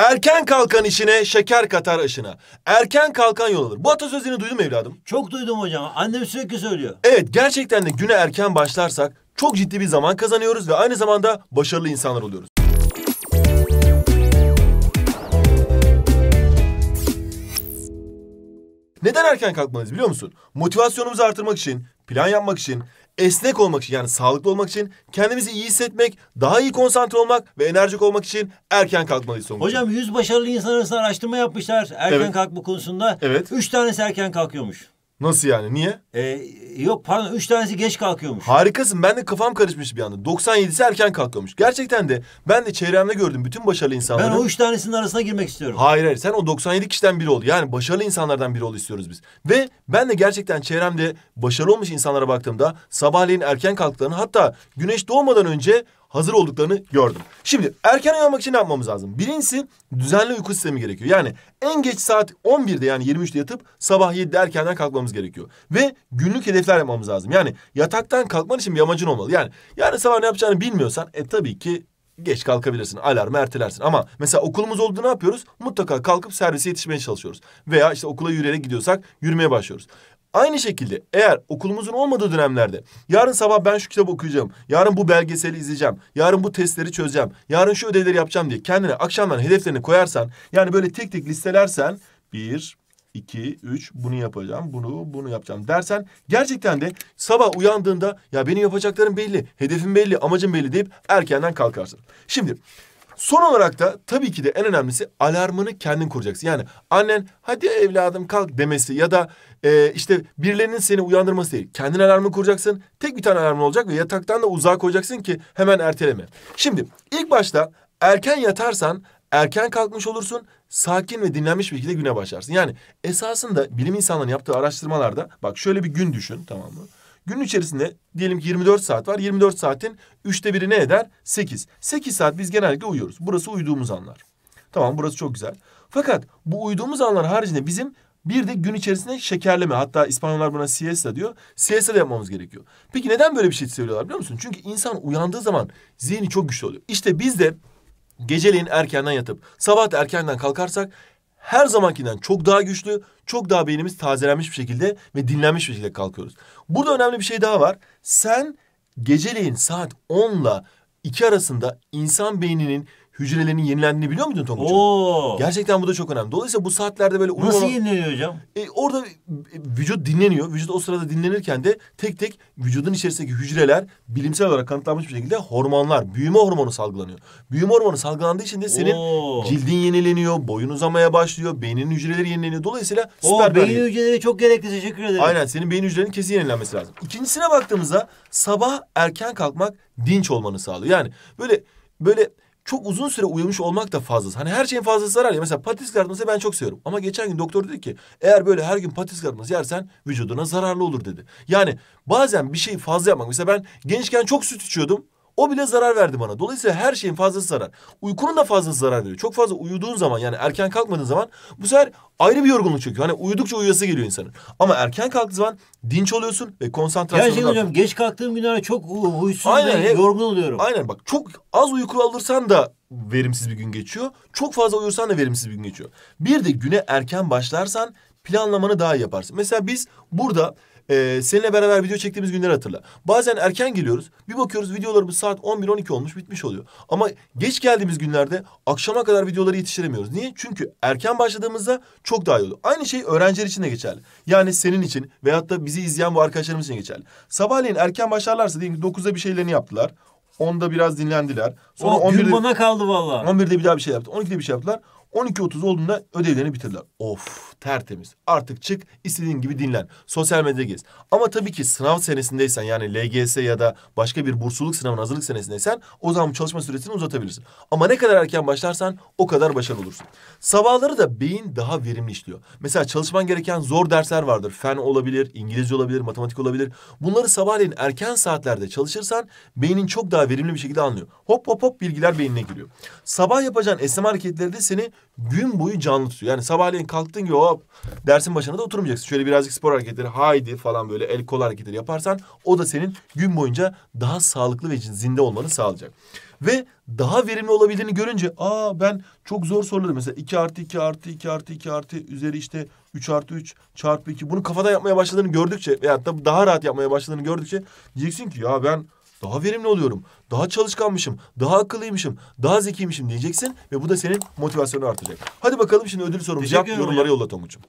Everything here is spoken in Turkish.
Erken kalkan işine şeker katar aşına. Erken kalkan yol alır. Bu atasözlerini duydum evladım. Çok duydum hocam. Annem sürekli söylüyor. Evet gerçekten de güne erken başlarsak çok ciddi bir zaman kazanıyoruz ve aynı zamanda başarılı insanlar oluyoruz. Neden erken kalkmalıyız biliyor musun? Motivasyonumuzu artırmak için, plan yapmak için, esnek olmak için yani sağlıklı olmak için kendimizi iyi hissetmek, daha iyi konsantre olmak ve enerjik olmak için erken kalkmalıyız sonuçta. Hocam yüz başarılı insan arasında araştırma yapmışlar erken evet. kalkma konusunda. Evet. Üç tanesi erken kalkıyormuş. Nasıl yani? Niye? Ee, yok pardon üç tanesi geç kalkıyormuş. Harikasın. Ben de kafam karışmış bir anda. 97'si erken kalkıyormuş. Gerçekten de ben de çevremde gördüm bütün başarılı insanları. Ben o üç tanesinin arasına girmek istiyorum. Hayır hayır. Sen o 97 kişiden biri ol. Yani başarılı insanlardan biri ol istiyoruz biz. Ve ben de gerçekten çevremde başarılı olmuş insanlara baktığımda sabahleyin erken kalktığını, hatta güneş doğmadan önce hazır olduklarını gördüm. Şimdi erken uyanmak için ne yapmamız lazım? Birincisi düzenli uyku sistemi gerekiyor. Yani en geç saat 11'de yani 23'de yatıp sabah 7'de erkenden kalkmamız gerekiyor. Ve günlük hedefler yapmamız lazım. Yani yataktan kalkman için bir amacın olmalı. Yani yarın sabah ne yapacağını bilmiyorsan e tabii ki geç kalkabilirsin. Alarmı ertelersin. Ama mesela okulumuz oldu ne yapıyoruz? Mutlaka kalkıp servise yetişmeye çalışıyoruz. Veya işte okula yürüyerek gidiyorsak yürümeye başlıyoruz. Aynı şekilde eğer okulumuzun olmadığı dönemlerde yarın sabah ben şu kitabı okuyacağım, yarın bu belgeseli izleyeceğim, yarın bu testleri çözeceğim, yarın şu ödevleri yapacağım diye kendine akşamdan hedeflerini koyarsan yani böyle tek tek listelersen bir, iki, üç bunu yapacağım, bunu, bunu yapacağım dersen gerçekten de sabah uyandığında ya benim yapacaklarım belli, hedefim belli, amacım belli deyip erkenden kalkarsın. Şimdi Son olarak da tabii ki de en önemlisi alarmını kendin kuracaksın. Yani annen hadi evladım kalk demesi ya da e, işte birilerinin seni uyandırması değil. Kendin alarmını kuracaksın. Tek bir tane alarmın olacak ve yataktan da uzağa koyacaksın ki hemen erteleme. Şimdi ilk başta erken yatarsan erken kalkmış olursun, sakin ve dinlenmiş bir şekilde güne başlarsın. Yani esasında bilim insanlarının yaptığı araştırmalarda bak şöyle bir gün düşün tamam mı? Gün içerisinde diyelim ki 24 saat var. 24 saatin üçte biri ne eder? 8. 8 saat biz genellikle uyuyoruz. Burası uyuduğumuz anlar. Tamam burası çok güzel. Fakat bu uyuduğumuz anlar haricinde bizim bir de gün içerisinde şekerleme hatta İspanyollar buna siesta diyor. Siesta da yapmamız gerekiyor. Peki neden böyle bir şey söylüyorlar biliyor musun? Çünkü insan uyandığı zaman zihni çok güçlü oluyor. İşte biz de geceleyin erkenden yatıp sabah da erkenden kalkarsak her zamankinden çok daha güçlü, çok daha beynimiz tazelenmiş bir şekilde ve dinlenmiş bir şekilde kalkıyoruz. Burada önemli bir şey daha var. Sen geceleyin saat 10 ile 2 arasında insan beyninin hücrelerinin yenilendiğini biliyor muydun Tom Oo. Gerçekten bu da çok önemli. Dolayısıyla bu saatlerde böyle... Nasıl olan... yenileniyor hocam? E, orada e, vücut dinleniyor. Vücut o sırada dinlenirken de tek tek vücudun içerisindeki hücreler bilimsel olarak kanıtlanmış bir şekilde hormonlar, büyüme hormonu salgılanıyor. Büyüme hormonu salgılandığı için de senin Oo. cildin yenileniyor, boyun uzamaya başlıyor, beynin hücreleri yenileniyor. Dolayısıyla Oo, beyin vermiyor. hücreleri çok gerekli. Teşekkür ederim. Aynen senin beyin hücrelerinin kesin yenilenmesi lazım. İkincisine baktığımızda sabah erken kalkmak dinç olmanı sağlıyor. Yani böyle böyle çok uzun süre uyumuş olmak da fazlası. Hani her şeyin fazlası zarar ya. Mesela patates kızartması ben çok seviyorum. Ama geçen gün doktor dedi ki eğer böyle her gün patates kızartması yersen vücuduna zararlı olur dedi. Yani bazen bir şey fazla yapmak. Mesela ben gençken çok süt içiyordum. O bile zarar verdi bana. Dolayısıyla her şeyin fazlası zarar. Uykunun da fazlası zarar veriyor. Çok fazla uyuduğun zaman yani erken kalkmadığın zaman bu sefer ayrı bir yorgunluk çekiyor. Hani uyudukça uyuyası geliyor insanın. Ama erken kalktığın zaman dinç oluyorsun ve konsantrasyonu... Yani şey hocam geç kalktığım günlerde çok huysuz aynen, ve yorgun oluyorum. Aynen bak çok az uyku alırsan da verimsiz bir gün geçiyor. Çok fazla uyursan da verimsiz bir gün geçiyor. Bir de güne erken başlarsan planlamanı daha iyi yaparsın. Mesela biz burada e, seninle beraber video çektiğimiz günleri hatırla. Bazen erken geliyoruz. Bir bakıyoruz videolarımız saat 11-12 olmuş bitmiş oluyor. Ama geç geldiğimiz günlerde akşama kadar videoları yetiştiremiyoruz. Niye? Çünkü erken başladığımızda çok daha iyi oluyor. Aynı şey öğrenciler için de geçerli. Yani senin için veyahut da bizi izleyen bu arkadaşlarımız için geçerli. Sabahleyin erken başlarlarsa diyelim ki 9'da bir şeylerini yaptılar. 10'da biraz dinlendiler. Sonra oh, 11'de, bana kaldı valla. 11'de bir daha bir şey yaptı. 12'de bir şey yaptılar. 12.30 olduğunda ödevlerini bitirdiler. Of tertemiz. Artık çık istediğin gibi dinlen. Sosyal medyada gez. Ama tabii ki sınav senesindeysen yani LGS ya da başka bir bursluluk sınavın hazırlık senesindeysen o zaman çalışma süresini uzatabilirsin. Ama ne kadar erken başlarsan o kadar başarılı olursun. Sabahları da beyin daha verimli işliyor. Mesela çalışman gereken zor dersler vardır. Fen olabilir, İngilizce olabilir, matematik olabilir. Bunları sabahleyin erken saatlerde çalışırsan beynin çok daha verimli bir şekilde anlıyor. Hop hop hop bilgiler beynine giriyor. Sabah yapacağın esneme hareketleri de seni gün boyu canlı tutuyor. Yani sabahleyin kalktın gibi hop dersin başına da oturmayacaksın. Şöyle birazcık spor hareketleri haydi falan böyle el kol hareketleri yaparsan o da senin gün boyunca daha sağlıklı ve zinde olmanı sağlayacak. Ve daha verimli olabildiğini görünce aa ben çok zor soruları mesela 2 artı 2 artı 2 artı 2 artı üzeri işte 3 artı 3 çarpı 2 bunu kafada yapmaya başladığını gördükçe veyahut da daha rahat yapmaya başladığını gördükçe diyeceksin ki ya ben daha verimli oluyorum. Daha çalışkanmışım. Daha akıllıymışım. Daha zekiymişim diyeceksin. Ve bu da senin motivasyonunu artıracak. Hadi bakalım şimdi ödül sorumuzu yap. Yorumlara ya. yolla Tonguç'um.